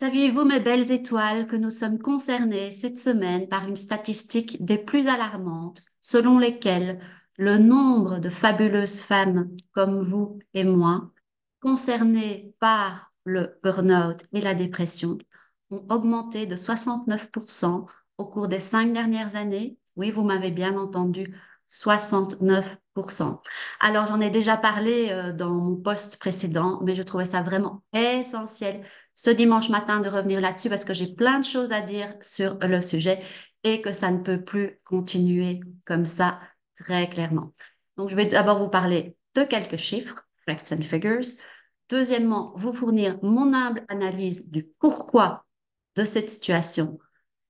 Saviez-vous, mes belles étoiles, que nous sommes concernés cette semaine par une statistique des plus alarmantes, selon lesquelles le nombre de fabuleuses femmes comme vous et moi, concernées par le burn-out et la dépression, ont augmenté de 69% au cours des cinq dernières années. Oui, vous m'avez bien entendu, 69 alors, j'en ai déjà parlé euh, dans mon poste précédent, mais je trouvais ça vraiment essentiel ce dimanche matin de revenir là-dessus parce que j'ai plein de choses à dire sur le sujet et que ça ne peut plus continuer comme ça très clairement. Donc, je vais d'abord vous parler de quelques chiffres, facts and figures. Deuxièmement, vous fournir mon humble analyse du pourquoi de cette situation.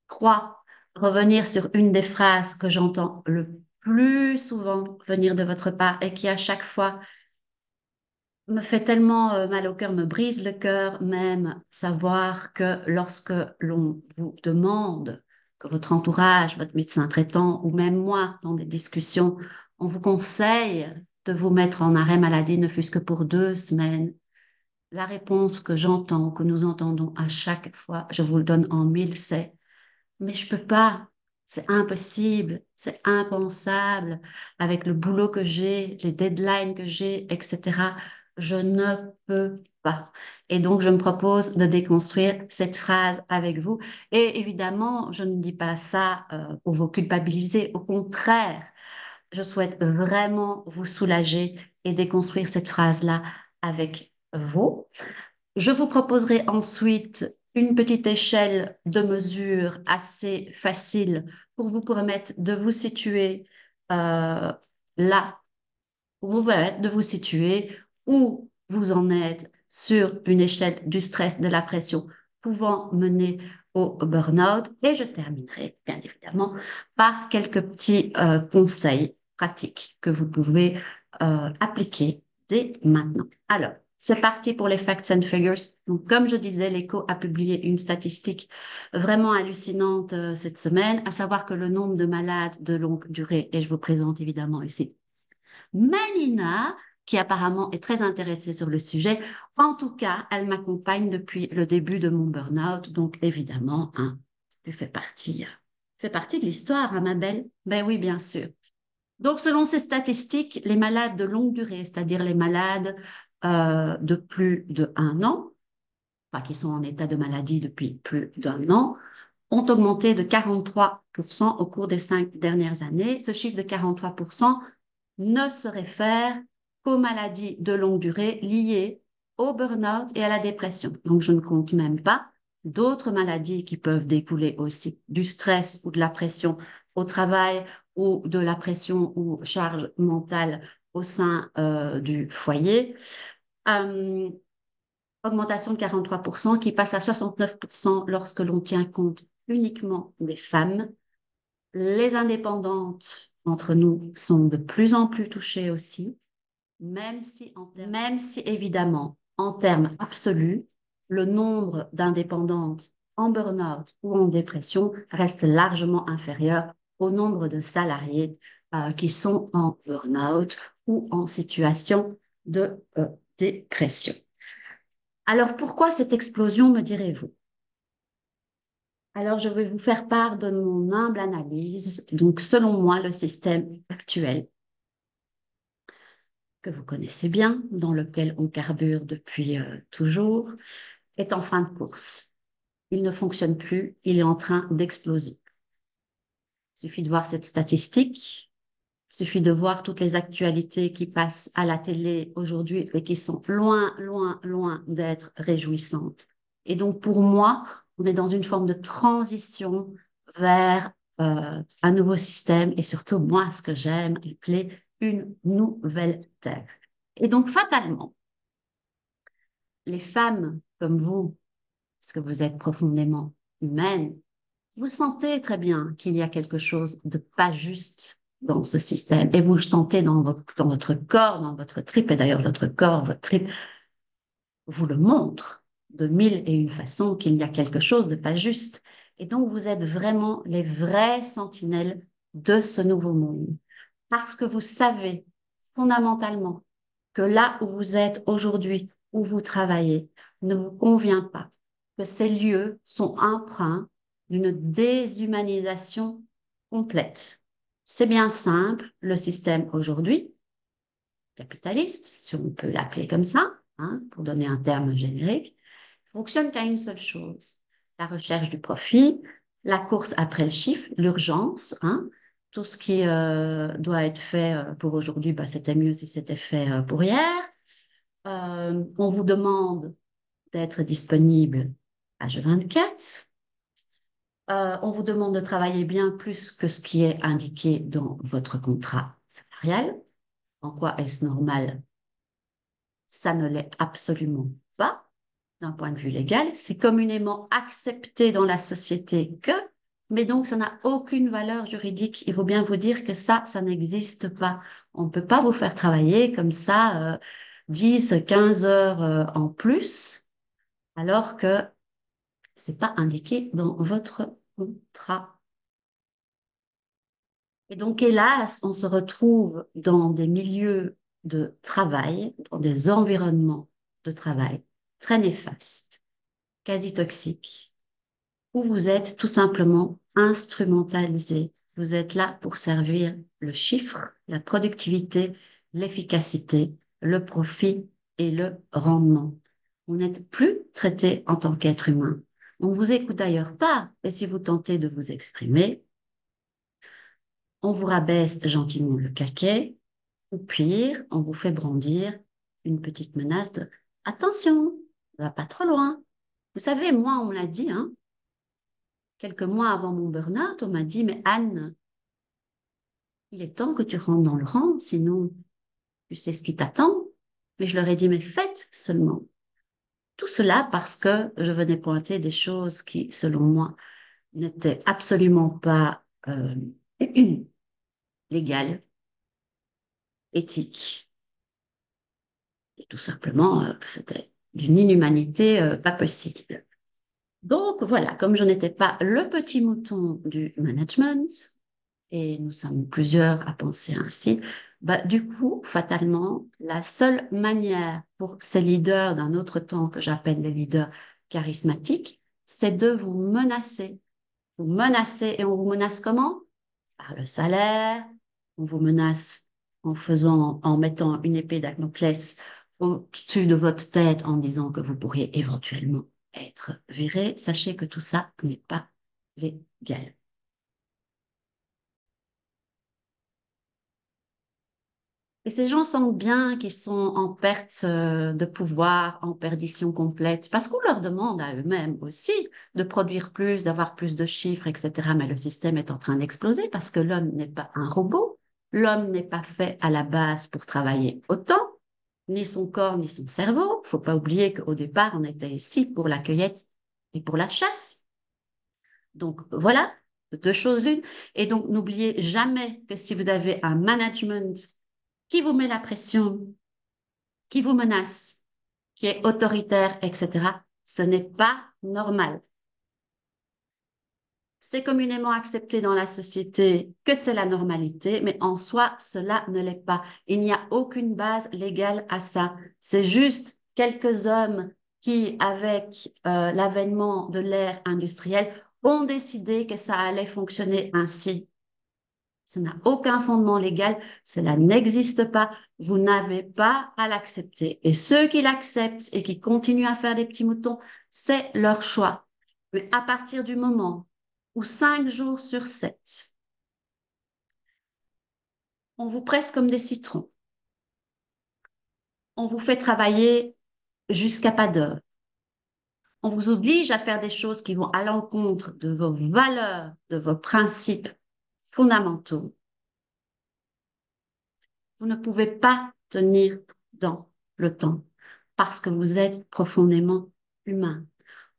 Trois, revenir sur une des phrases que j'entends le plus plus souvent venir de votre part et qui à chaque fois me fait tellement euh, mal au cœur, me brise le cœur même, savoir que lorsque l'on vous demande, que votre entourage, votre médecin traitant ou même moi, dans des discussions, on vous conseille de vous mettre en arrêt maladie, ne fût-ce que pour deux semaines, la réponse que j'entends, que nous entendons à chaque fois, je vous le donne en mille, c'est ⁇ mais je peux pas, c'est impossible, c'est impensable avec le boulot que j'ai, les deadlines que j'ai, etc. Je ne peux pas. Et donc, je me propose de déconstruire cette phrase avec vous. Et évidemment, je ne dis pas ça euh, pour vous culpabiliser. Au contraire, je souhaite vraiment vous soulager et déconstruire cette phrase-là avec vous. Je vous proposerai ensuite une petite échelle de mesure assez facile pour vous permettre de vous situer euh, là, pour vous permettre de vous situer où vous en êtes sur une échelle du stress, de la pression, pouvant mener au burn-out. Et je terminerai, bien évidemment, par quelques petits euh, conseils pratiques que vous pouvez euh, appliquer dès maintenant. Alors, c'est parti pour les facts and figures. Donc, comme je disais, l'écho a publié une statistique vraiment hallucinante euh, cette semaine, à savoir que le nombre de malades de longue durée, et je vous présente évidemment ici Malina, qui apparemment est très intéressée sur le sujet. En tout cas, elle m'accompagne depuis le début de mon burn-out, donc évidemment, elle hein, partie, fait partie de l'histoire, hein, ma belle. Ben oui, bien sûr. Donc, selon ces statistiques, les malades de longue durée, c'est-à-dire les malades euh, de plus de un an, enfin qui sont en état de maladie depuis plus d'un an, ont augmenté de 43% au cours des cinq dernières années. Ce chiffre de 43% ne se réfère qu'aux maladies de longue durée liées au burn-out et à la dépression. Donc, je ne compte même pas d'autres maladies qui peuvent découler aussi du stress ou de la pression au travail ou de la pression ou charge mentale au sein euh, du foyer. Euh, augmentation de 43% qui passe à 69% lorsque l'on tient compte uniquement des femmes. Les indépendantes entre nous sont de plus en plus touchées aussi, même si, même si évidemment, en termes absolus, le nombre d'indépendantes en burn-out ou en dépression reste largement inférieur au nombre de salariés euh, qui sont en burn-out ou en situation de euh, dépression. Alors pourquoi cette explosion, me direz-vous Alors je vais vous faire part de mon humble analyse, donc selon moi le système actuel que vous connaissez bien, dans lequel on carbure depuis euh, toujours, est en fin de course. Il ne fonctionne plus, il est en train d'exploser. Il suffit de voir cette statistique il suffit de voir toutes les actualités qui passent à la télé aujourd'hui et qui sont loin, loin, loin d'être réjouissantes. Et donc pour moi, on est dans une forme de transition vers euh, un nouveau système et surtout moi, ce que j'aime il plaît, une nouvelle terre. Et donc fatalement, les femmes comme vous, parce que vous êtes profondément humaines, vous sentez très bien qu'il y a quelque chose de pas juste dans ce système. Et vous le sentez dans votre, corps, dans votre trip. Et d'ailleurs, votre corps, votre trip, vous le montre de mille et une façons qu'il y a quelque chose de pas juste. Et donc, vous êtes vraiment les vrais sentinelles de ce nouveau monde. Parce que vous savez fondamentalement que là où vous êtes aujourd'hui, où vous travaillez, ne vous convient pas, que ces lieux sont emprunts d'une déshumanisation complète c'est bien simple, le système aujourd'hui, capitaliste, si on peut l'appeler comme ça, hein, pour donner un terme générique, fonctionne qu'à une seule chose, la recherche du profit, la course après le chiffre, l'urgence, hein. tout ce qui euh, doit être fait euh, pour aujourd'hui, bah, c'était mieux si c'était fait euh, pour hier. on vous demande d'être disponible à H24. Euh, on vous demande de travailler bien plus que ce qui est indiqué dans votre contrat salarial. En quoi est-ce normal Ça ne l'est absolument pas d'un point de vue légal. C'est communément accepté dans la société que, mais donc ça n'a aucune valeur juridique. Il faut bien vous dire que ça, ça n'existe pas. On ne peut pas vous faire travailler comme ça 10, euh, 15 heures euh, en plus, alors que c'est pas indiqué dans votre et donc, hélas, on se retrouve dans des milieux de travail, dans des environnements de travail très néfastes, quasi toxiques, où vous êtes tout simplement instrumentalisé. Vous êtes là pour servir le chiffre, la productivité, l'efficacité, le profit et le rendement. Vous n'êtes plus traité en tant qu'être humain. On vous écoute d'ailleurs pas, mais si vous tentez de vous exprimer, on vous rabaisse gentiment le caquet, ou pire, on vous fait brandir une petite menace de attention, ne va pas trop loin. Vous savez, moi, on me l'a dit, hein. quelques mois avant mon burn-out, on m'a dit, mais Anne, il est temps que tu rentres dans le rang, sinon tu sais ce qui t'attend. Mais je leur ai dit, mais faites seulement. Tout cela parce que je venais pointer des choses qui, selon moi, n'étaient absolument pas euh, légales, éthiques, et tout simplement euh, que c'était d'une inhumanité euh, pas possible. Donc voilà, comme je n'étais pas le petit mouton du management, et nous sommes plusieurs à penser ainsi, bah, du coup, fatalement, la seule manière pour ces leaders d'un autre temps que j'appelle les leaders charismatiques, c'est de vous menacer. Vous menacer, et on vous menace comment Par le salaire, on vous menace en faisant, en mettant une épée d'Acnoclès au-dessus de votre tête en disant que vous pourriez éventuellement être viré. Sachez que tout ça n'est pas légal. Et ces gens sentent bien qu'ils sont en perte euh, de pouvoir, en perdition complète, parce qu'on leur demande à eux-mêmes aussi de produire plus, d'avoir plus de chiffres, etc. Mais le système est en train d'exploser parce que l'homme n'est pas un robot, l'homme n'est pas fait à la base pour travailler autant, ni son corps, ni son cerveau. Il Faut pas oublier qu'au départ, on était ici pour la cueillette et pour la chasse. Donc voilà, deux choses l'une. Et donc n'oubliez jamais que si vous avez un management qui vous met la pression, qui vous menace, qui est autoritaire, etc. Ce n'est pas normal. C'est communément accepté dans la société que c'est la normalité, mais en soi, cela ne l'est pas. Il n'y a aucune base légale à ça. C'est juste quelques hommes qui, avec euh, l'avènement de l'ère industrielle, ont décidé que ça allait fonctionner ainsi. Ça n'a aucun fondement légal, cela n'existe pas, vous n'avez pas à l'accepter. Et ceux qui l'acceptent et qui continuent à faire des petits moutons, c'est leur choix. Mais à partir du moment où cinq jours sur sept, on vous presse comme des citrons, on vous fait travailler jusqu'à pas d'heure, on vous oblige à faire des choses qui vont à l'encontre de vos valeurs, de vos principes, fondamentaux. Vous ne pouvez pas tenir dans le temps parce que vous êtes profondément humain.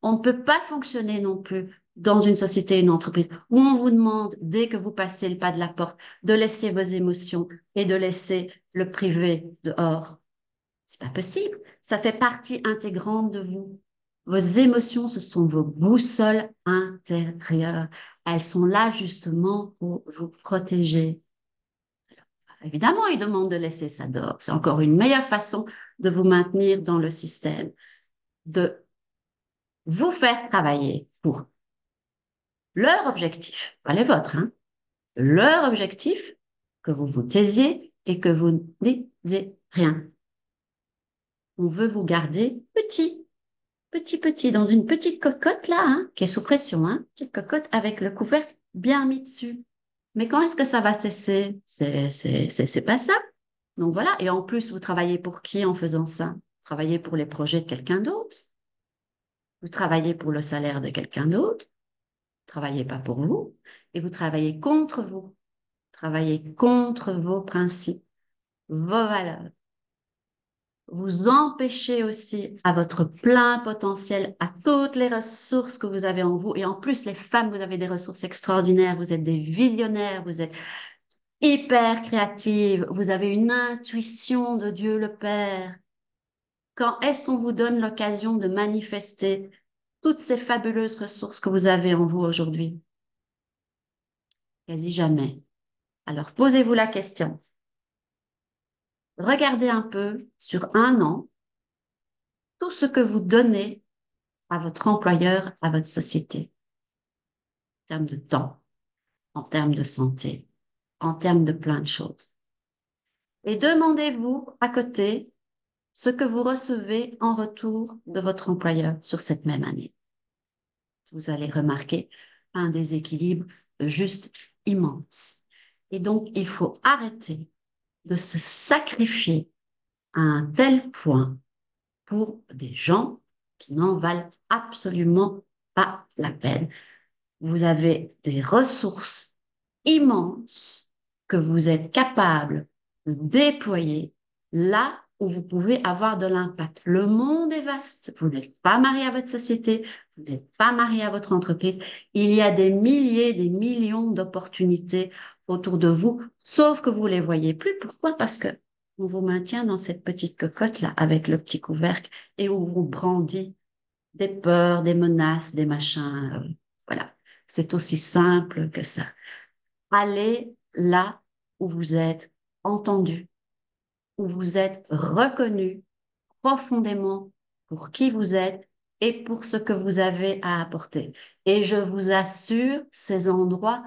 On ne peut pas fonctionner non plus dans une société, une entreprise, où on vous demande, dès que vous passez le pas de la porte, de laisser vos émotions et de laisser le privé dehors. C'est pas possible. Ça fait partie intégrante de vous. Vos émotions, ce sont vos boussoles intérieures. Elles sont là justement pour vous protéger. évidemment, ils demandent de laisser ça dehors. C'est encore une meilleure façon de vous maintenir dans le système, de vous faire travailler pour leur objectif, pas les vôtres, hein, leur objectif, que vous vous taisiez et que vous ne rien. On veut vous garder petit, petit petit dans une petite cocotte là, hein, qui est sous pression, hein, petite cocotte avec le couvercle bien mis dessus. Mais quand est-ce que ça va cesser C'est pas ça. Donc voilà. Et en plus, vous travaillez pour qui en faisant ça Vous travaillez pour les projets de quelqu'un d'autre. Vous travaillez pour le salaire de quelqu'un d'autre. Vous travaillez pas pour vous. Et vous travaillez contre vous. vous travaillez contre vos principes, vos valeurs vous empêchez aussi à votre plein potentiel, à toutes les ressources que vous avez en vous. Et en plus, les femmes, vous avez des ressources extraordinaires, vous êtes des visionnaires, vous êtes hyper créatives. vous avez une intuition de Dieu le Père. Quand est-ce qu'on vous donne l'occasion de manifester toutes ces fabuleuses ressources que vous avez en vous aujourd'hui Quasi jamais. Alors posez-vous la question, regardez un peu sur un an tout ce que vous donnez à votre employeur, à votre société, en termes de temps, en termes de santé, en termes de plein de choses. Et demandez-vous à côté ce que vous recevez en retour de votre employeur sur cette même année. Vous allez remarquer un déséquilibre juste immense. Et donc, il faut arrêter de se sacrifier à un tel point pour des gens qui n'en valent absolument pas la peine. Vous avez des ressources immenses que vous êtes capable de déployer là où vous pouvez avoir de l'impact. Le monde est vaste. Vous n'êtes pas marié à votre société, vous n'êtes pas marié à votre entreprise. Il y a des milliers, des millions d'opportunités autour de vous Sauf que vous les voyez plus. Pourquoi? Parce que on vous maintient dans cette petite cocotte-là avec le petit couvercle et on vous brandit des peurs, des menaces, des machins. Euh, voilà. C'est aussi simple que ça. Allez là où vous êtes entendu, où vous êtes reconnu profondément pour qui vous êtes et pour ce que vous avez à apporter. Et je vous assure, ces endroits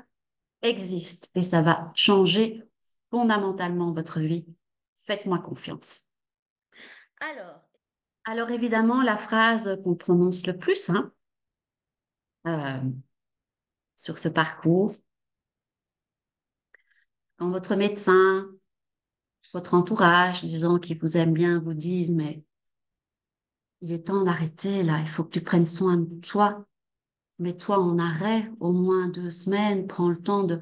existe et ça va changer fondamentalement votre vie. Faites-moi confiance. Alors, alors évidemment, la phrase qu'on prononce le plus hein, euh, sur ce parcours, quand votre médecin, votre entourage, les gens qui vous aiment bien vous disent, mais il est temps d'arrêter là, il faut que tu prennes soin de toi, mets-toi en arrêt au moins deux semaines, prends le temps de,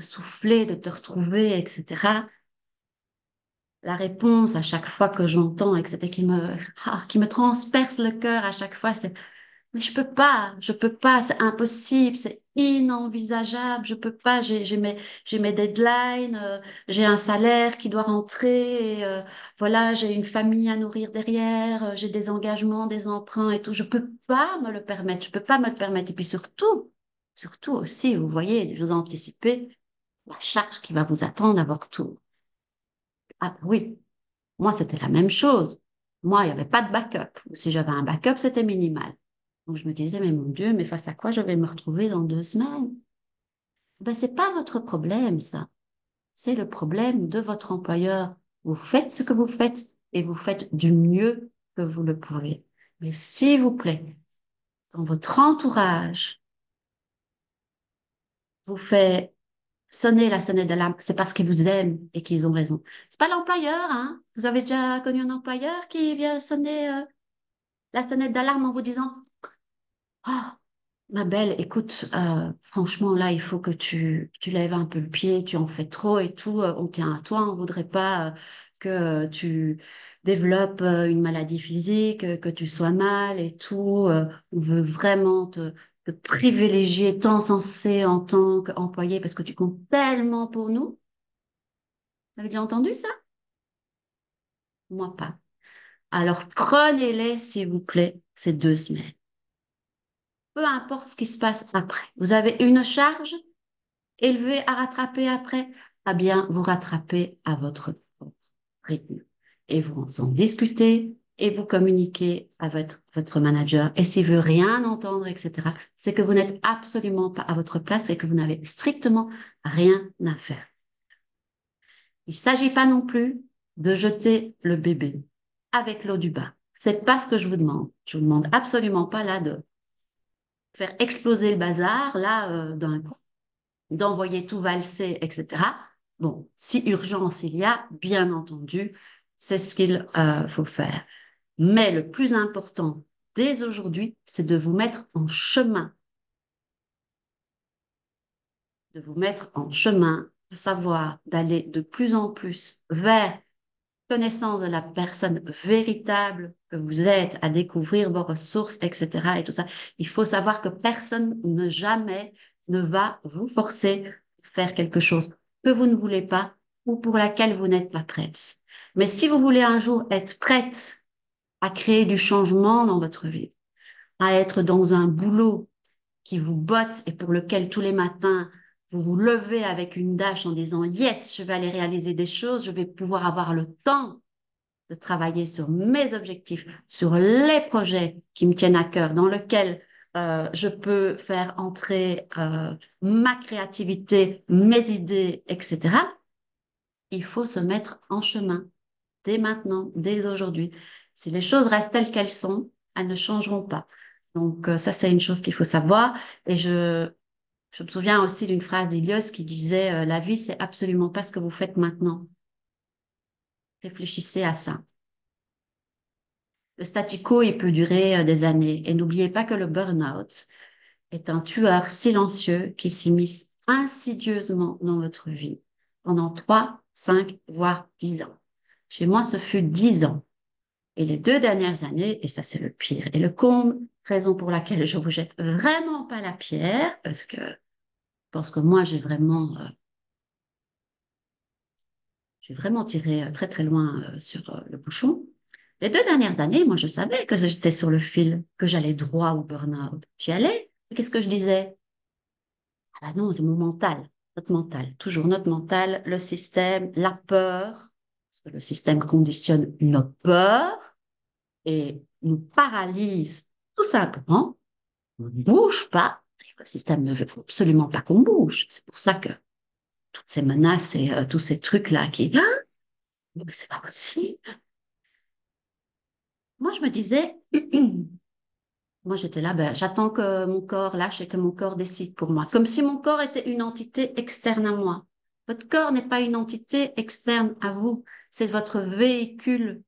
souffler, de te retrouver, etc. La réponse à chaque fois que j'entends, etc., qui me, ah, qui me transperce le cœur à chaque fois, c'est mais je peux pas, je peux pas, c'est impossible, c'est inenvisageable. Je peux pas, j'ai mes, mes deadlines, euh, j'ai un salaire qui doit rentrer, euh, voilà, j'ai une famille à nourrir derrière, euh, j'ai des engagements, des emprunts et tout. Je peux pas me le permettre, je peux pas me le permettre. Et puis surtout, surtout aussi, vous voyez, je vous ai anticipé la charge qui va vous attendre d'avoir tout. Ah bah oui, moi c'était la même chose. Moi, il n'y avait pas de backup. Si j'avais un backup, c'était minimal. Donc je me disais, mais mon Dieu, mais face à quoi je vais me retrouver dans deux semaines Ben c'est pas votre problème ça. C'est le problème de votre employeur. Vous faites ce que vous faites et vous faites du mieux que vous le pouvez. Mais s'il vous plaît, dans votre entourage vous fait sonner la sonnette d'alarme, c'est parce qu'ils vous aiment et qu'ils ont raison. C'est pas l'employeur, hein. Vous avez déjà connu un employeur qui vient sonner euh, la sonnette d'alarme en vous disant ah, ma belle, écoute, euh, franchement, là, il faut que tu, tu lèves un peu le pied, tu en fais trop et tout, euh, on tient à toi, on voudrait pas euh, que tu développes une maladie physique, que tu sois mal et tout. on veut vraiment te, te privilégier, censé en tant qu'employé parce que tu comptes tellement pour nous. Vous avez déjà entendu ça? Moi pas. Alors prenez-les, s'il vous plaît, ces deux semaines peu importe ce qui se passe après. Vous avez une charge élevée à rattraper après, eh bien, vous rattrapez à votre rythme. Et vous en discutez et vous communiquez à votre, votre manager. Et s'il veut rien entendre, etc., c'est que vous n'êtes absolument pas à votre place et que vous n'avez strictement rien à faire. Il ne s'agit pas non plus de jeter le bébé avec l'eau du bas. C'est pas ce que je vous demande. Je vous demande absolument pas là de faire exploser le bazar, là, euh, d'un coup, d'envoyer tout valser, etc. Bon, si urgence il y a, bien entendu, c'est ce qu'il euh, faut faire. Mais le plus important dès aujourd'hui, c'est de vous mettre en chemin. De vous mettre en chemin, à savoir d'aller de plus en plus vers connaissance de la personne véritable que vous êtes, à découvrir vos ressources, etc. Et tout ça. Il faut savoir que personne ne jamais ne va vous forcer à faire quelque chose que vous ne voulez pas ou pour laquelle vous n'êtes pas prête. Mais si vous voulez un jour être prête à créer du changement dans votre vie, à être dans un boulot qui vous botte et pour lequel tous les matins vous vous levez avec une dash en disant Yes, je vais aller réaliser des choses, je vais pouvoir avoir le temps de travailler sur mes objectifs, sur les projets qui me tiennent à cœur, dans lesquels euh, je peux faire entrer euh, ma créativité, mes idées, etc. Il faut se mettre en chemin dès maintenant, dès aujourd'hui. Si les choses restent telles qu'elles sont, elles ne changeront pas. Donc euh, ça, c'est une chose qu'il faut savoir. Et je je me souviens aussi d'une phrase d'Elios qui disait euh, La vie, c'est absolument pas ce que vous faites maintenant. Réfléchissez à ça. Le statu quo, il peut durer euh, des années. Et n'oubliez pas que le burn-out est un tueur silencieux qui s'immisce insidieusement dans votre vie pendant trois, 5, voire 10 ans. Chez moi, ce fut 10 ans. Et les deux dernières années, et ça c'est le pire et le comble, raison pour laquelle je vous jette vraiment pas la pierre, parce que parce que moi, j'ai vraiment, euh, j'ai vraiment tiré euh, très très loin euh, sur le bouchon. Les deux dernières années, moi, je savais que j'étais sur le fil, que j'allais droit au burn-out. J'y allais. Qu'est-ce que je disais Ah bah non, c'est mon mental, notre mental, toujours notre mental, le système, la peur, parce que le système conditionne notre peur et nous paralyse tout simplement. On ne bouge pas le système ne veut absolument pas qu'on bouge. C'est pour ça que toutes ces menaces et euh, tous ces trucs-là qui... viennent, hein, c'est pas possible. Moi, je me disais, moi j'étais là, ben, j'attends que mon corps lâche et que mon corps décide pour moi. Comme si mon corps était une entité externe à moi. Votre corps n'est pas une entité externe à vous. C'est votre véhicule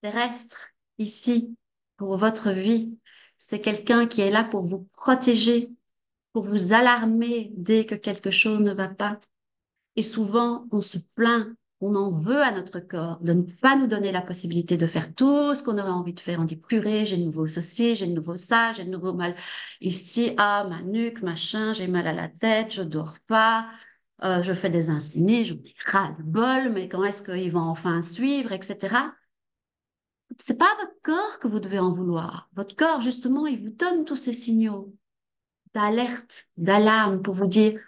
terrestre ici pour votre vie. C'est quelqu'un qui est là pour vous protéger, pour vous alarmer dès que quelque chose ne va pas. Et souvent, on se plaint, on en veut à notre corps de ne pas nous donner la possibilité de faire tout ce qu'on aurait envie de faire. On dit purée, j'ai de nouveau ceci, j'ai de nouveau ça, j'ai de nouveau mal ici, ah, ma nuque, machin, j'ai mal à la tête, je dors pas. Euh, je fais des insomnies, je me ras-le-bol, mais quand est-ce qu'ils vont enfin suivre, etc. C'est pas votre corps que vous devez en vouloir. Votre corps, justement, il vous donne tous ces signaux d'alerte, d'alarme pour vous dire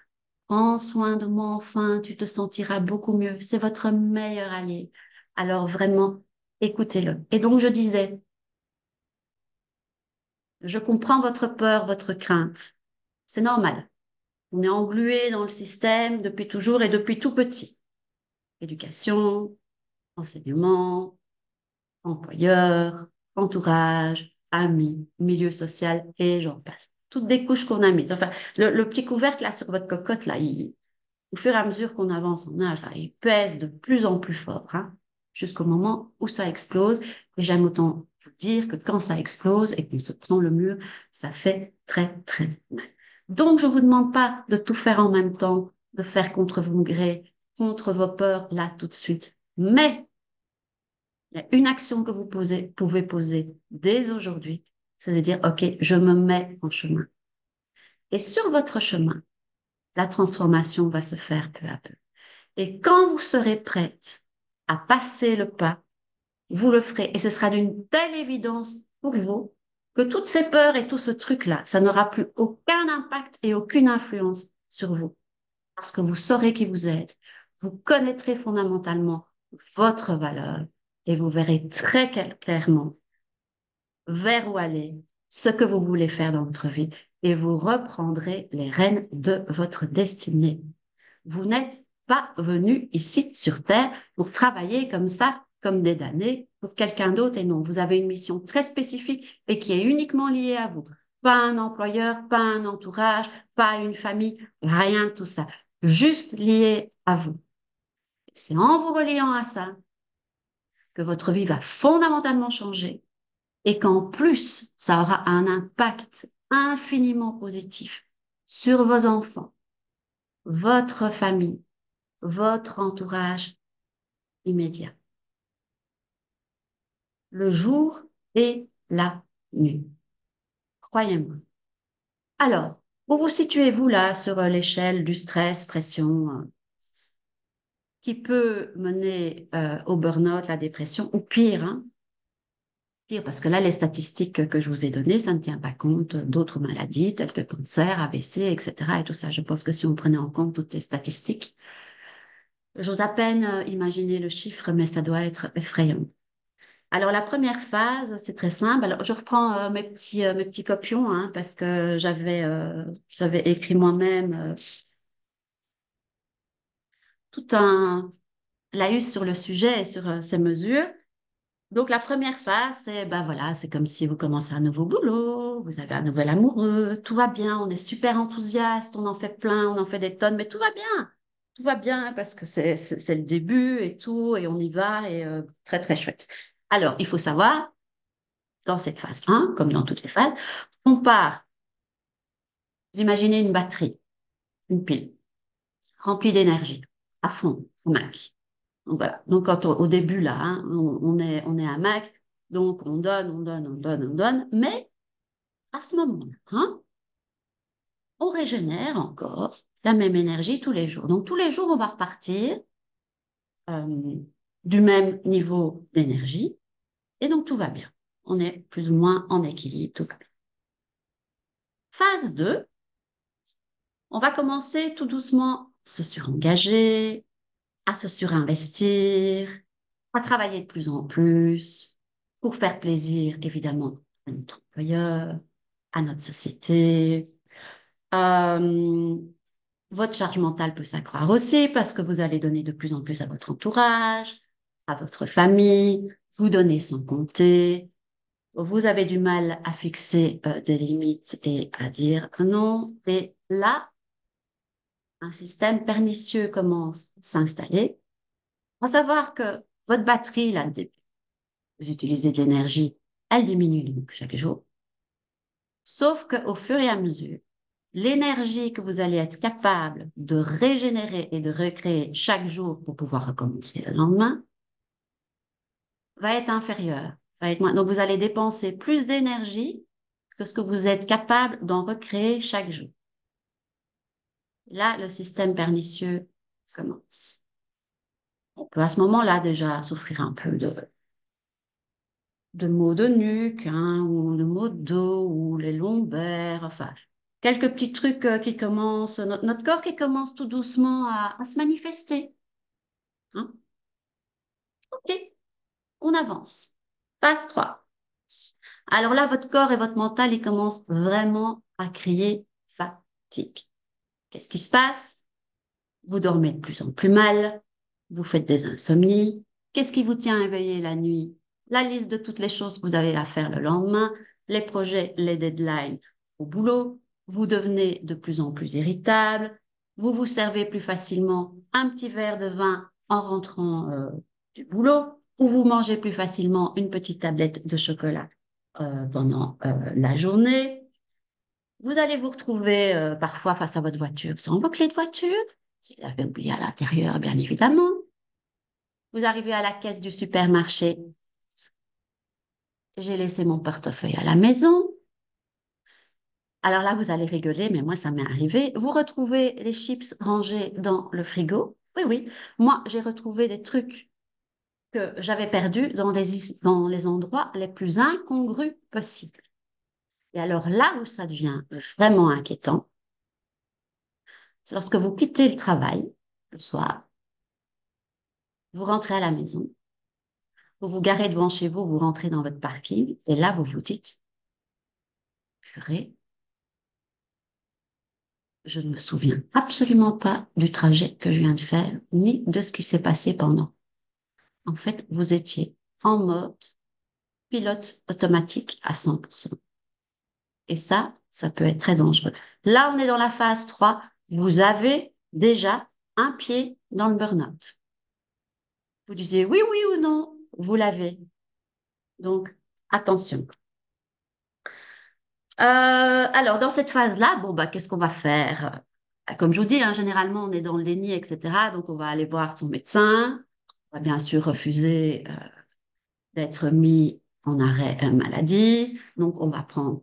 prends soin de moi enfin, tu te sentiras beaucoup mieux. C'est votre meilleur allié. Alors vraiment, écoutez-le. Et donc je disais, je comprends votre peur, votre crainte. C'est normal. On est englué dans le système depuis toujours et depuis tout petit. Éducation, enseignement, employeur, entourage, amis, milieu social et j'en passe toutes des couches qu'on a mises. Enfin, le, petit couvercle là sur votre cocotte, là, au fur et à mesure qu'on avance en âge, là, il pèse de plus en plus fort, hein, jusqu'au moment où ça explose. Et j'aime autant vous dire que quand ça explose et qu'il se prend le mur, ça fait très, très mal. Donc, je ne vous demande pas de tout faire en même temps, de faire contre vos gré, contre vos peurs, là, tout de suite. Mais, il y a une action que vous pouvez poser dès aujourd'hui c'est de dire, OK, je me mets en chemin. Et sur votre chemin, la transformation va se faire peu à peu. Et quand vous serez prête à passer le pas, vous le ferez. Et ce sera d'une telle évidence pour vous que toutes ces peurs et tout ce truc-là, ça n'aura plus aucun impact et aucune influence sur vous. Parce que vous saurez qui vous êtes, vous connaîtrez fondamentalement votre valeur et vous verrez très clairement vers où aller, ce que vous voulez faire dans votre vie, et vous reprendrez les rênes de votre destinée. Vous n'êtes pas venu ici sur Terre pour travailler comme ça, comme des damnés, pour quelqu'un d'autre, et non, vous avez une mission très spécifique et qui est uniquement liée à vous. Pas un employeur, pas un entourage, pas une famille, rien de tout ça. Juste lié à vous. C'est en vous reliant à ça que votre vie va fondamentalement changer et qu'en plus, ça aura un impact infiniment positif sur vos enfants, votre famille, votre entourage immédiat. Le jour et la nuit. Croyez-moi. Alors, où vous situez-vous là sur euh, l'échelle du stress, pression, euh, qui peut mener euh, au burn-out, la dépression, ou pire, hein, parce que là, les statistiques que je vous ai données, ça ne tient pas compte d'autres maladies telles que cancer, AVC, etc. Et tout ça, je pense que si on prenait en compte toutes les statistiques, j'ose à peine euh, imaginer le chiffre, mais ça doit être effrayant. Alors la première phase, c'est très simple. Alors je reprends euh, mes petits euh, mes petits copions hein, parce que j'avais j'avais écrit moi-même tout un laïus sur le sujet et sur ces mesures. Donc la première phase, c'est bah, voilà, c'est comme si vous commencez un nouveau boulot, vous avez un nouvel amoureux, tout va bien, on est super enthousiaste, on en fait plein, on en fait des tonnes, mais tout va bien, tout va bien parce que c'est le début et tout, et on y va, et euh, très très chouette. Alors il faut savoir, dans cette phase 1, comme dans toutes les phases, on part, vous imaginez une batterie, une pile, remplie d'énergie, à fond, au max. Donc, quand au début, là, hein, on, est, on est à Mac, donc on donne, on donne, on donne, on donne, mais à ce moment-là, hein, on régénère encore la même énergie tous les jours. Donc, tous les jours, on va repartir euh, du même niveau d'énergie, et donc tout va bien. On est plus ou moins en équilibre, tout va bien. Phase 2, on va commencer tout doucement à se surengager, à se surinvestir, à travailler de plus en plus pour faire plaisir, évidemment, à notre employeur, à notre société. Euh, votre charge mentale peut s'accroître aussi parce que vous allez donner de plus en plus à votre entourage, à votre famille, vous donnez sans compter. Vous avez du mal à fixer euh, des limites et à dire non. Et là, un système pernicieux commence à s'installer, à savoir que votre batterie, là, vous utilisez de l'énergie, elle diminue chaque jour. Sauf qu'au fur et à mesure, l'énergie que vous allez être capable de régénérer et de recréer chaque jour pour pouvoir recommencer le lendemain va être inférieure, va être moins. Donc vous allez dépenser plus d'énergie que ce que vous êtes capable d'en recréer chaque jour. Là, le système pernicieux commence. On peut à ce moment-là déjà souffrir un peu de, de maux de nuque, hein, ou de maux de dos, ou les lombaires, enfin, quelques petits trucs euh, qui commencent, notre, corps qui commence tout doucement à, se manifester. Hein. Ok, on avance. Phase 3. Alors là, votre corps et votre mental, ils commencent vraiment à crier fatigue. Qu'est-ce qui se passe Vous dormez de plus en plus mal, vous faites des insomnies. Qu'est-ce qui vous tient éveiller la nuit La liste de toutes les choses que vous avez à faire le lendemain, les projets, les deadlines au boulot. Vous devenez de plus en plus irritable. Vous vous servez plus facilement un petit verre de vin en rentrant euh, du boulot ou vous mangez plus facilement une petite tablette de chocolat euh, pendant euh, la journée. Vous allez vous retrouver euh, parfois face à votre voiture sans vos clés de voiture, si vous avez oublié à l'intérieur, bien évidemment. Vous arrivez à la caisse du supermarché. J'ai laissé mon portefeuille à la maison. Alors là, vous allez rigoler, mais moi, ça m'est arrivé. Vous retrouvez les chips rangés dans le frigo. Oui, oui. Moi, j'ai retrouvé des trucs que j'avais perdus dans dans les endroits les plus incongrus possibles. Et alors là où ça devient vraiment inquiétant, c'est lorsque vous quittez le travail le soir, vous rentrez à la maison, vous vous garez devant chez vous, vous rentrez dans votre parking, et là vous vous dites, purée, je ne me souviens absolument pas du trajet que je viens de faire, ni de ce qui s'est passé pendant. En fait, vous étiez en mode pilote automatique à 100%. Et ça, ça peut être très dangereux. Là, on est dans la phase 3. Vous avez déjà un pied dans le burn-out. Vous disiez oui, oui ou non, vous l'avez. Donc, attention. Euh, alors, dans cette phase-là, bon, bah, qu'est-ce qu'on va faire bah, Comme je vous dis, hein, généralement, on est dans le déni, etc. Donc, on va aller voir son médecin. On va bien sûr refuser euh, d'être mis en arrêt euh, maladie. Donc, on va prendre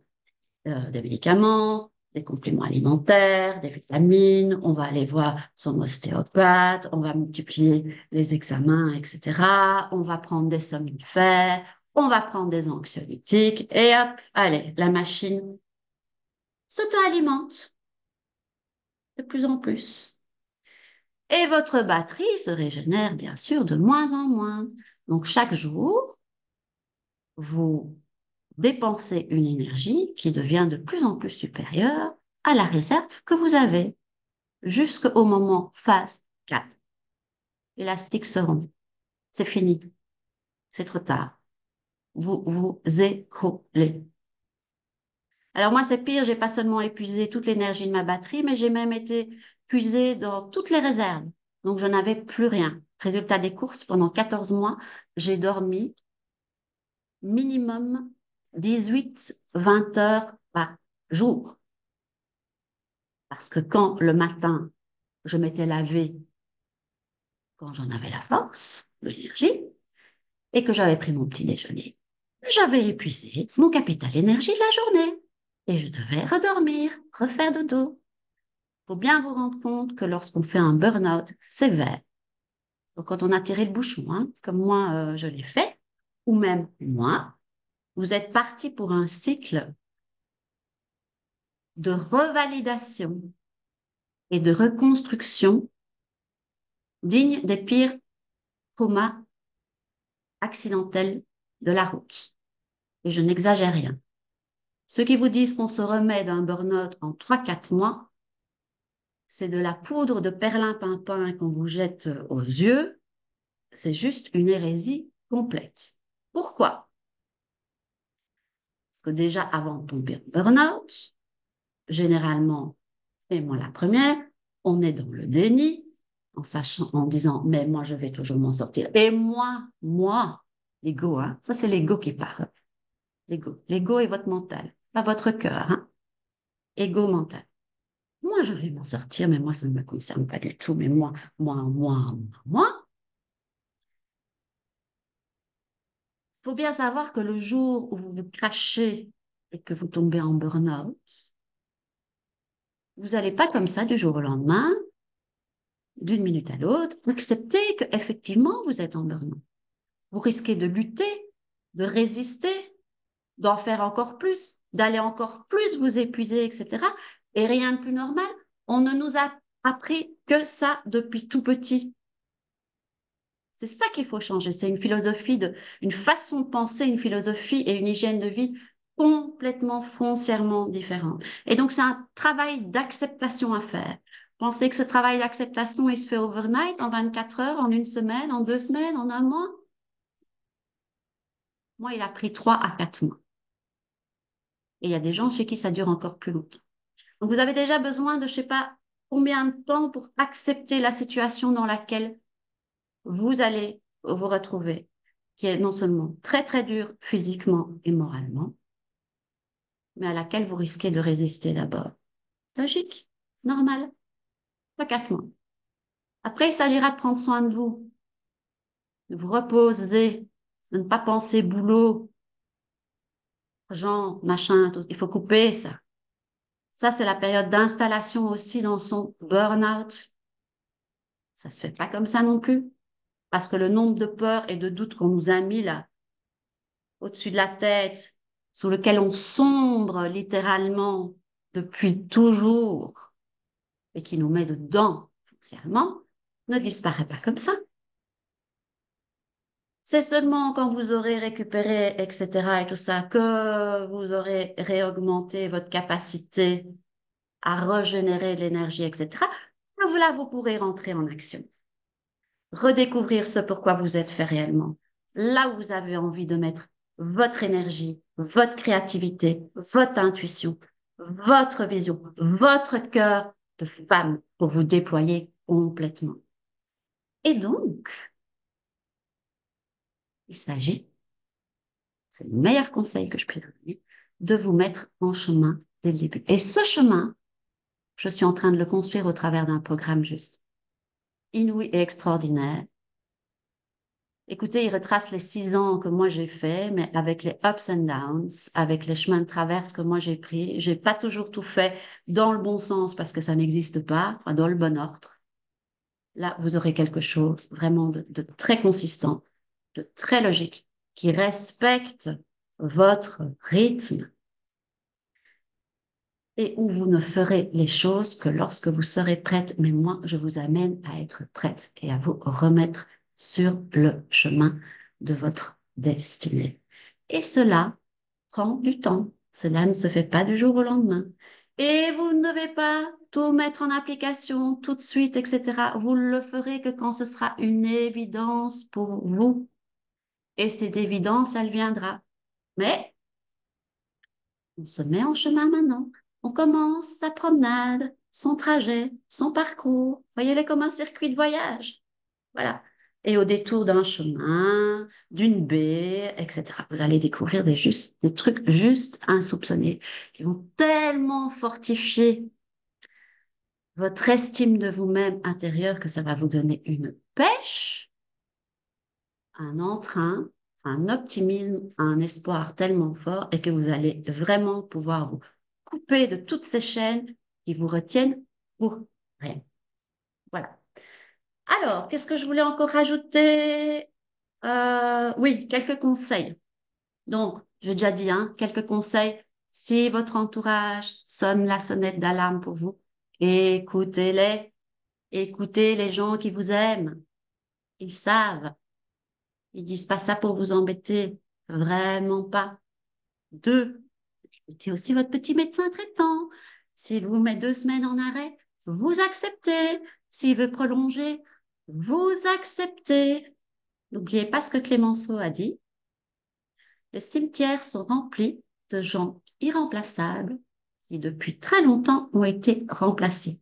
euh, des médicaments, des compléments alimentaires, des vitamines, on va aller voir son ostéopathe, on va multiplier les examens, etc. On va prendre des somnifères, on va prendre des anxiolytiques et hop, allez, la machine s'auto-alimente de plus en plus. Et votre batterie se régénère bien sûr de moins en moins. Donc chaque jour, vous dépenser une énergie qui devient de plus en plus supérieure à la réserve que vous avez jusqu'au moment phase 4. Élastique se rompt. C'est fini. C'est trop tard. Vous vous écroulez. Alors moi, c'est pire, j'ai pas seulement épuisé toute l'énergie de ma batterie, mais j'ai même été puisée dans toutes les réserves. Donc je n'avais plus rien. Résultat des courses, pendant 14 mois, j'ai dormi minimum 18-20 heures par jour. Parce que quand le matin, je m'étais lavé, quand j'en avais la force, l'énergie, et que j'avais pris mon petit déjeuner, j'avais épuisé mon capital énergie de la journée. Et je devais redormir, refaire dodo. Faut bien vous rendre compte que lorsqu'on fait un burn-out sévère, quand on a tiré le bouchon, hein, comme moi euh, je l'ai fait, ou même moi, vous êtes parti pour un cycle de revalidation et de reconstruction digne des pires traumas accidentels de la route. Et je n'exagère rien. Ceux qui vous disent qu'on se remet d'un burn-out en 3-4 mois, c'est de la poudre de perlimpinpin qu'on vous jette aux yeux. C'est juste une hérésie complète. Pourquoi déjà avant de tomber en burn-out, généralement, et moi la première, on est dans le déni en sachant, en disant, mais moi je vais toujours m'en sortir. Et moi, moi, l'ego, hein, ça c'est l'ego qui parle. L'ego, l'ego est votre mental, pas votre cœur. Hein. Ego mental. Moi je vais m'en sortir, mais moi ça ne me concerne pas du tout. Mais moi, moi, moi, moi. Il faut bien savoir que le jour où vous vous crachez et que vous tombez en burn-out, vous n'allez pas comme ça du jour au lendemain, d'une minute à l'autre, accepter qu'effectivement vous êtes en burn-out. Vous risquez de lutter, de résister, d'en faire encore plus, d'aller encore plus vous épuiser, etc. Et rien de plus normal, on ne nous a appris que ça depuis tout petit. C'est ça qu'il faut changer. C'est une philosophie, de, une façon de penser, une philosophie et une hygiène de vie complètement, foncièrement différente. Et donc, c'est un travail d'acceptation à faire. Pensez que ce travail d'acceptation, il se fait overnight, en 24 heures, en une semaine, en deux semaines, en un mois. Moi, il a pris trois à quatre mois. Et il y a des gens chez qui ça dure encore plus longtemps. Donc, vous avez déjà besoin de, je sais pas, combien de temps pour accepter la situation dans laquelle vous allez vous retrouver, qui est non seulement très très dur physiquement et moralement, mais à laquelle vous risquez de résister d'abord. Logique, normal, pas mois Après, il s'agira de prendre soin de vous, de vous reposer, de ne pas penser boulot, argent, machin, il faut couper ça. Ça, c'est la période d'installation aussi dans son burn-out. Ça se fait pas comme ça non plus. Parce que le nombre de peurs et de doutes qu'on nous a mis là, au-dessus de la tête, sous lequel on sombre littéralement depuis toujours, et qui nous met dedans foncièrement, ne disparaît pas comme ça. C'est seulement quand vous aurez récupéré, etc., et tout ça, que vous aurez réaugmenté votre capacité à régénérer de l'énergie, etc., que là, vous pourrez rentrer en action redécouvrir ce pourquoi vous êtes fait réellement, là où vous avez envie de mettre votre énergie, votre créativité, votre intuition, votre vision, votre cœur de femme pour vous déployer complètement. Et donc, il s'agit, c'est le meilleur conseil que je puisse donner, de vous mettre en chemin dès le début. Et ce chemin, je suis en train de le construire au travers d'un programme juste inouï et extraordinaire. Écoutez, il retrace les six ans que moi j'ai fait, mais avec les ups and downs, avec les chemins de traverse que moi j'ai pris. J'ai pas toujours tout fait dans le bon sens parce que ça n'existe pas, dans le bon ordre. Là, vous aurez quelque chose vraiment de très consistant, de très logique, qui respecte votre rythme et où vous ne ferez les choses que lorsque vous serez prête. Mais moi, je vous amène à être prête et à vous remettre sur le chemin de votre destinée. Et cela prend du temps. Cela ne se fait pas du jour au lendemain. Et vous ne devez pas tout mettre en application tout de suite, etc. Vous le ferez que quand ce sera une évidence pour vous. Et cette évidence, elle viendra. Mais on se met en chemin maintenant. On commence sa promenade, son trajet, son parcours. Voyez-les comme un circuit de voyage. Voilà. Et au détour d'un chemin, d'une baie, etc., vous allez découvrir des, des trucs juste insoupçonnés qui vont tellement fortifier votre estime de vous-même intérieure que ça va vous donner une pêche, un entrain, un optimisme, un espoir tellement fort et que vous allez vraiment pouvoir vous de toutes ces chaînes qui vous retiennent pour rien. Voilà. Alors, qu'est-ce que je voulais encore ajouter euh, Oui, quelques conseils. Donc, je déjà dit, hein, quelques conseils. Si votre entourage sonne la sonnette d'alarme pour vous, écoutez-les. Écoutez les gens qui vous aiment. Ils savent. Ils disent pas ça pour vous embêter. Vraiment pas. Deux, c'est aussi votre petit médecin traitant. S'il vous met deux semaines en arrêt, vous acceptez. S'il veut prolonger, vous acceptez. N'oubliez pas ce que Clémenceau a dit. Les cimetières sont remplis de gens irremplaçables qui depuis très longtemps ont été remplacés.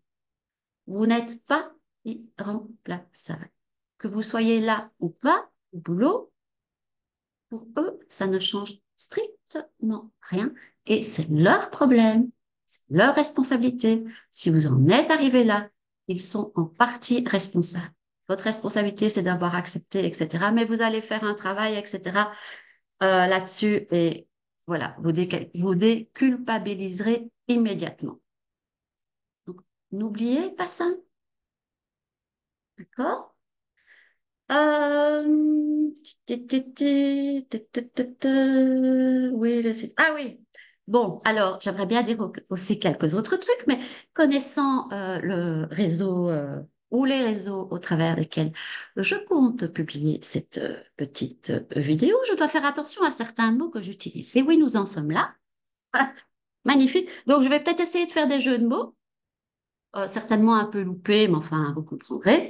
Vous n'êtes pas irremplaçable. Que vous soyez là ou pas, au boulot, pour eux, ça ne change strictement rien et c'est leur problème, c'est leur responsabilité. Si vous en êtes arrivé là, ils sont en partie responsables. Votre responsabilité, c'est d'avoir accepté, etc. Mais vous allez faire un travail, etc. Euh, là-dessus et voilà, vous, vous déculpabiliserez immédiatement. Donc, n'oubliez pas ça. D'accord Oui, Ah oui, Bon, alors j'aimerais bien dire aussi quelques autres trucs, mais connaissant euh, le réseau euh, ou les réseaux au travers desquels je compte publier cette euh, petite vidéo, je dois faire attention à certains mots que j'utilise. Et oui, nous en sommes là. Ah, magnifique. Donc je vais peut-être essayer de faire des jeux de mots. certainement un peu loupés, mais enfin, de comprendrez,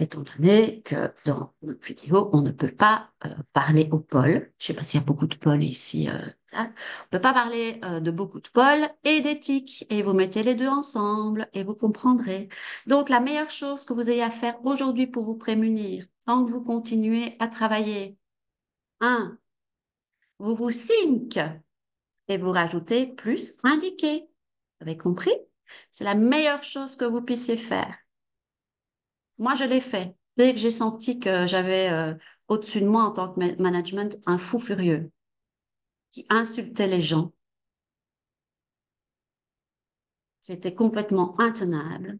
étant donné que dans notre vidéo, on ne peut pas parler au pôle. Je ne sais pas s'il y a beaucoup de pôles ici on ne peut pas parler euh, de beaucoup de Paul et d'éthique. Et vous mettez les deux ensemble et vous comprendrez. Donc, la meilleure chose que vous ayez à faire aujourd'hui pour vous prémunir, tant que vous continuez à travailler, Un, Vous vous sync et vous rajoutez plus indiqué. Vous avez compris C'est la meilleure chose que vous puissiez faire. Moi, je l'ai fait. Dès que j'ai senti que j'avais euh, au-dessus de moi en tant que management un fou furieux qui insultait les gens. qui était complètement intenable,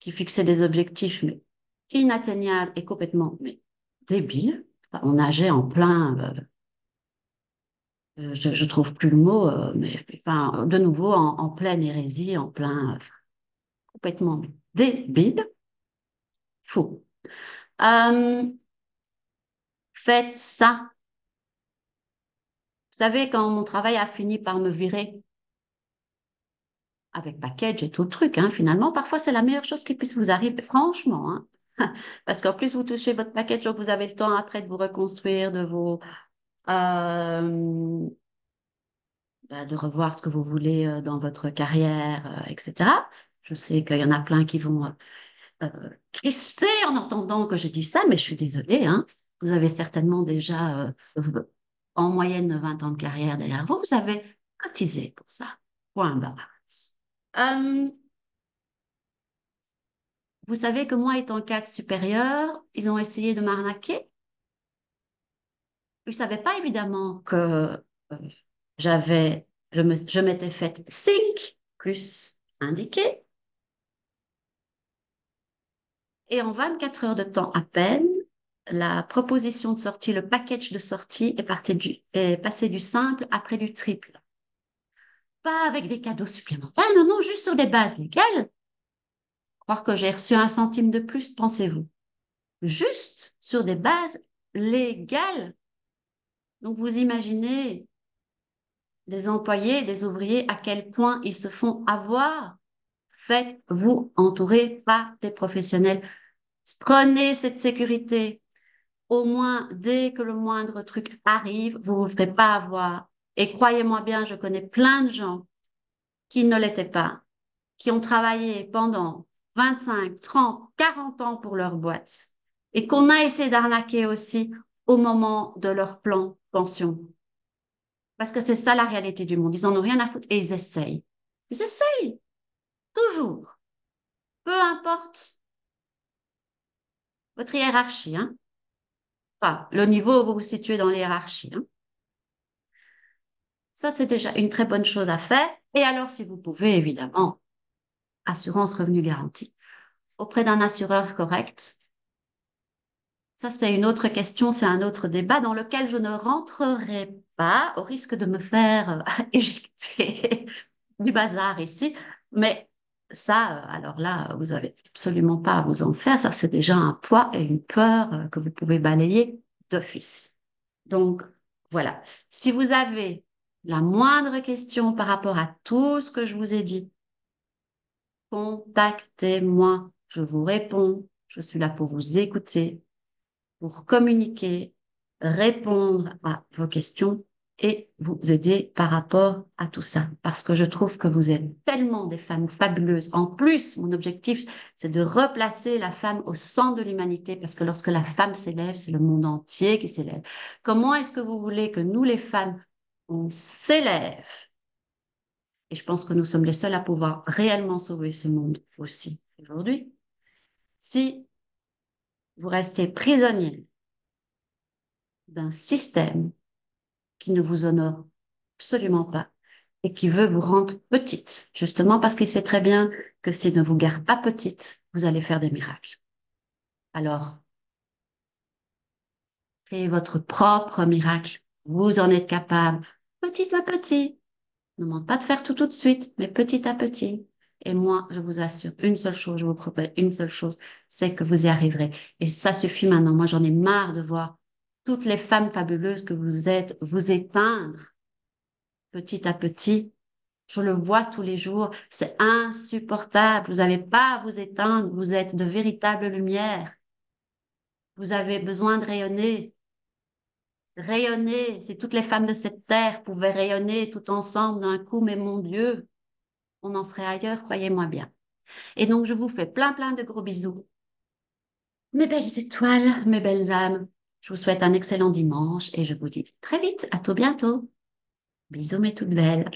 qui fixait des objectifs inatteignables et complètement débiles. on nageait en plein, euh, euh, je, ne trouve plus le mot, euh, mais de nouveau en, pleine hérésie, en plein complètement débile, faux. faites ça vous savez, quand mon travail a fini par me virer, avec package et tout le truc, hein, finalement, parfois c'est la meilleure chose qui puisse vous arriver, franchement. Hein. Parce qu'en plus, vous touchez votre package, donc vous avez le temps après de vous reconstruire, de vous... Euh, bah, de revoir ce que vous voulez euh, dans votre carrière, euh, etc. Je sais qu'il y en a plein qui vont euh, en entendant que je dis ça, mais je suis désolée. Hein. Vous avez certainement déjà en moyenne de 20 ans de carrière derrière vous, vous avez cotisé pour ça. Point barre. Euh, vous savez que moi, étant cadre supérieur, ils ont essayé de m'arnaquer. Ils ne savaient pas évidemment que euh, j'avais, je, je m'étais faite 5, plus indiqué. Et en 24 heures de temps à peine, la proposition de sortie, le package de sortie est, passé du simple après du triple. Pas avec des cadeaux supplémentaires, non, non, juste sur des bases légales. Croire que j'ai reçu un centime de plus, pensez-vous. Juste sur des bases légales. Donc vous imaginez des employés, des ouvriers, à quel point ils se font avoir. Faites-vous entourer par des professionnels. Prenez cette sécurité au moins, dès que le moindre truc arrive, vous ne vous ferez pas avoir. Et croyez-moi bien, je connais plein de gens qui ne l'étaient pas, qui ont travaillé pendant 25, 30, 40 ans pour leur boîte et qu'on a essayé d'arnaquer aussi au moment de leur plan pension. Parce que c'est ça la réalité du monde. Ils n'en ont rien à foutre et ils essayent. Ils essayent. Toujours. Peu importe votre hiérarchie, hein le niveau où vous vous situez dans l'hierarchie. Hein. Ça, c'est déjà une très bonne chose à faire. Et alors, si vous pouvez, évidemment, assurance revenu garantie, auprès d'un assureur correct. Ça, c'est une autre question, c'est un autre débat dans lequel je ne rentrerai pas au risque de me faire euh, éjecter du bazar ici. Mais ça, euh, alors là, vous n'avez absolument pas à vous en faire. Ça, c'est déjà un poids et une peur euh, que vous pouvez balayer d'office. Donc, voilà. Si vous avez la moindre question par rapport à tout ce que je vous ai dit, contactez-moi. Je vous réponds. Je suis là pour vous écouter, pour communiquer, répondre à vos questions et vous aider par rapport à tout ça. Parce que je trouve que vous êtes tellement des femmes fabuleuses. En plus, mon objectif, c'est de replacer la femme au centre de l'humanité. Parce que lorsque la femme s'élève, c'est le monde entier qui s'élève. Comment est-ce que vous voulez que nous, les femmes, on s'élève? Et je pense que nous sommes les seuls à pouvoir réellement sauver ce monde aussi aujourd'hui. Si vous restez prisonnier d'un système qui ne vous honore absolument pas et qui veut vous rendre petite, justement parce qu'il sait très bien que s'il ne vous garde pas petite, vous allez faire des miracles. Alors, créez votre propre miracle. Vous en êtes capable, petit à petit. ne demande pas de faire tout tout de suite, mais petit à petit. Et moi, je vous assure, une seule chose, je vous propose une seule chose, c'est que vous y arriverez. Et ça suffit maintenant. Moi, j'en ai marre de voir toutes les femmes fabuleuses que vous êtes, vous éteindre petit à petit. Je le vois tous les jours, c'est insupportable. Vous n'avez pas à vous éteindre, vous êtes de véritables lumières. Vous avez besoin de rayonner. Rayonner, si toutes les femmes de cette terre pouvaient rayonner tout ensemble d'un coup, mais mon Dieu, on en serait ailleurs, croyez-moi bien. Et donc, je vous fais plein, plein de gros bisous. Mes belles étoiles, mes belles âmes, je vous souhaite un excellent dimanche et je vous dis très vite, à tout bientôt. Bisous mes toutes belles.